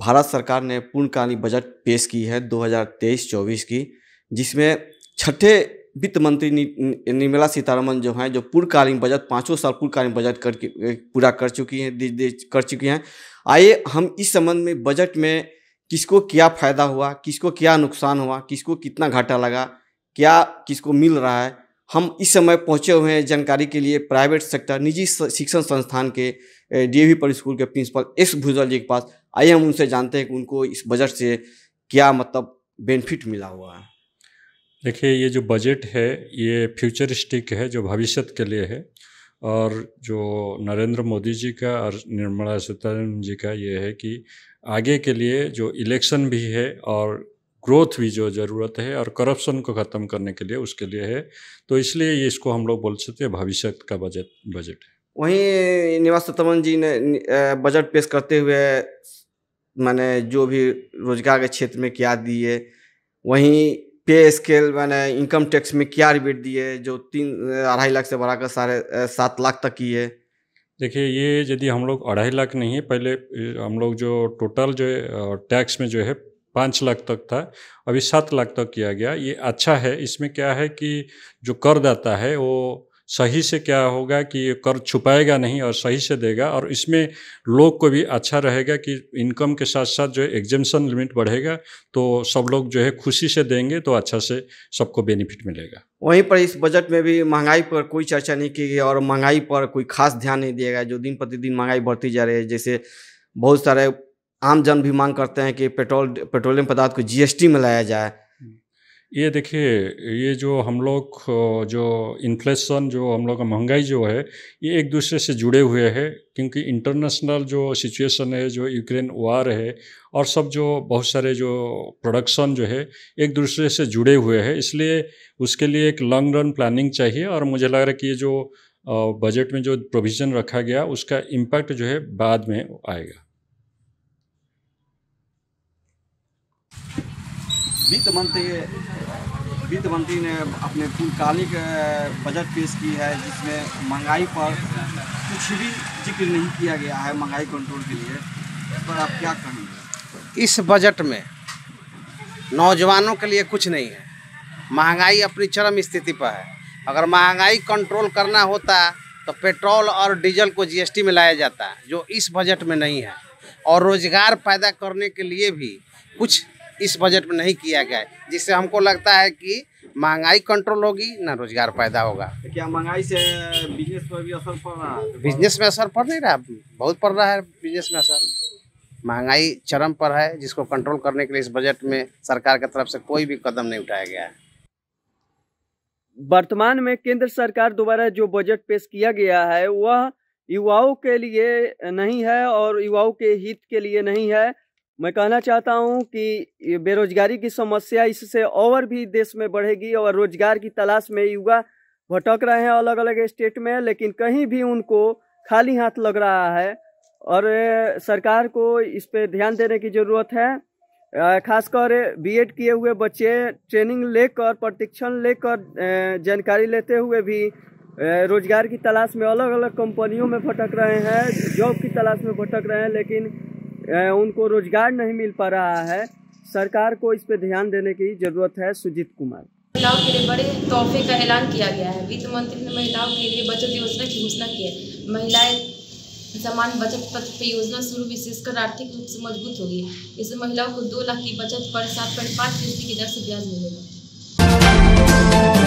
भारत सरकार ने पूर्णकालीन बजट पेश की है 2023-24 की जिसमें छठे वित्त मंत्री निर्मला सीतारमन जो हैं जो पूर्णकालीन बजट पाँचों साल पूर्णकालीन बजट कर पूरा कर चुकी हैं कर चुकी हैं आइए हम इस संबंध में बजट में किसको क्या फ़ायदा हुआ किसको क्या नुकसान हुआ किसको कितना घाटा लगा क्या किसको मिल रहा है हम इस समय पहुंचे हुए हैं जानकारी के लिए प्राइवेट सेक्टर निजी शिक्षण संस्थान के डी ए पर स्कूल के प्रिंसिपल एस भूजल जी के पास आइए हम उनसे जानते हैं कि उनको इस बजट से क्या मतलब बेनिफिट मिला हुआ है देखिए ये जो बजट है ये फ्यूचरिस्टिक है जो भविष्य के लिए है और जो नरेंद्र मोदी जी का और निर्मला सीतारमण जी का ये है कि आगे के लिए जो इलेक्शन भी है और ग्रोथ भी जो ज़रूरत है और करप्शन को ख़त्म करने के लिए उसके लिए है तो इसलिए ये इसको हम लोग बोल सकते हैं भविष्य का बजट बजट है वहीं निवास सत्तवन जी ने बजट पेश करते हुए मैंने जो भी रोजगार के क्षेत्र में क्या दिए वहीं पे स्केल मैंने इनकम टैक्स में क्या रिबेट दिए जो तीन अढ़ाई लाख से बढ़ाकर साढ़े सात लाख तक की है देखिए ये यदि हम लोग अढ़ाई लाख नहीं है पहले हम लोग जो टोटल जो टैक्स में जो है पाँच लाख तक था अभी सात लाख तक किया गया ये अच्छा है इसमें क्या है कि जो करदाता है वो सही से क्या होगा कि कर छुपाएगा नहीं और सही से देगा और इसमें लोग को भी अच्छा रहेगा कि इनकम के साथ साथ जो एग्जेम्सन लिमिट बढ़ेगा तो सब लोग जो है खुशी से देंगे तो अच्छा से सबको बेनिफिट मिलेगा वहीं पर इस बजट में भी महंगाई पर कोई चर्चा नहीं की गई और महंगाई पर कोई खास ध्यान नहीं दिया गया जो दिन प्रतिदिन महंगाई बढ़ती जा रही है जैसे बहुत सारे आम जन भी मांग करते हैं कि पेट्रोल पेट्रोलियम पदार्थ को जीएसटी में लाया जाए ये देखिए ये जो हम लोग जो इन्फ्लेशन जो हम लोग का महंगाई जो है ये एक दूसरे से जुड़े हुए हैं क्योंकि इंटरनेशनल जो सिचुएशन है जो यूक्रेन वार है और सब जो बहुत सारे जो प्रोडक्शन जो है एक दूसरे से जुड़े हुए हैं इसलिए उसके लिए एक लॉन्ग रन प्लानिंग चाहिए और मुझे लग रहा है कि ये जो बजट में जो प्रोविज़न रखा गया उसका इम्पैक्ट जो है बाद में आएगा वित्त मंत्री वित्त मंत्री ने अपने पूर्णकालिक बजट पेश की है जिसमें महंगाई पर कुछ भी जिक्र नहीं किया गया है महंगाई कंट्रोल के लिए इस पर आप क्या कहेंगे इस बजट में नौजवानों के लिए कुछ नहीं है महंगाई अपनी चरम स्थिति पर है अगर महंगाई कंट्रोल करना होता तो पेट्रोल और डीजल को जीएसटी में लाया जाता जो इस बजट में नहीं है और रोज़गार पैदा करने के लिए भी कुछ इस बजट में नहीं किया गया है जिससे हमको लगता है कि महंगाई कंट्रोल होगी ना रोजगार पैदा होगा तो क्या महंगाई से बिजनेस पर भी असर पड़ रहा है बिजनेस में असर पड़ नहीं रहा बहुत पड़ रहा है बिजनेस में असर महंगाई चरम पर है जिसको कंट्रोल करने के लिए इस बजट में सरकार की तरफ से कोई भी कदम नहीं उठाया गया है वर्तमान में केंद्र सरकार द्वारा जो बजट पेश किया गया है वह युवाओं के लिए नहीं है और युवाओं के हित के लिए नहीं है मैं कहना चाहता हूं कि बेरोजगारी की समस्या इससे और भी देश में बढ़ेगी और रोजगार की तलाश में युवा भटक रहे हैं अलग अलग स्टेट में लेकिन कहीं भी उनको खाली हाथ लग रहा है और सरकार को इस पर ध्यान देने की ज़रूरत है खासकर बीएड किए हुए बच्चे ट्रेनिंग लेकर प्रशिक्षण लेकर जानकारी लेते हुए भी रोजगार की तलाश में अलग अलग कंपनियों में भटक रहे हैं जॉब की तलाश में भटक रहे हैं लेकिन उनको रोजगार नहीं मिल पा रहा है सरकार को इस पर ध्यान देने की जरूरत है सुजीत कुमार महिलाओं के लिए बड़े तोहफे का ऐलान किया गया है वित्त मंत्री ने महिलाओं के लिए बचत योजना की घोषणा की है महिलाएं समान बचत पत्र योजना शुरू विशेषकर आर्थिक रूप से मजबूत होगी इससे महिलाओं को दो लाख की बचत पर सात पॉइंट पाँच फीसदी की दर से ब्याज मिलेगा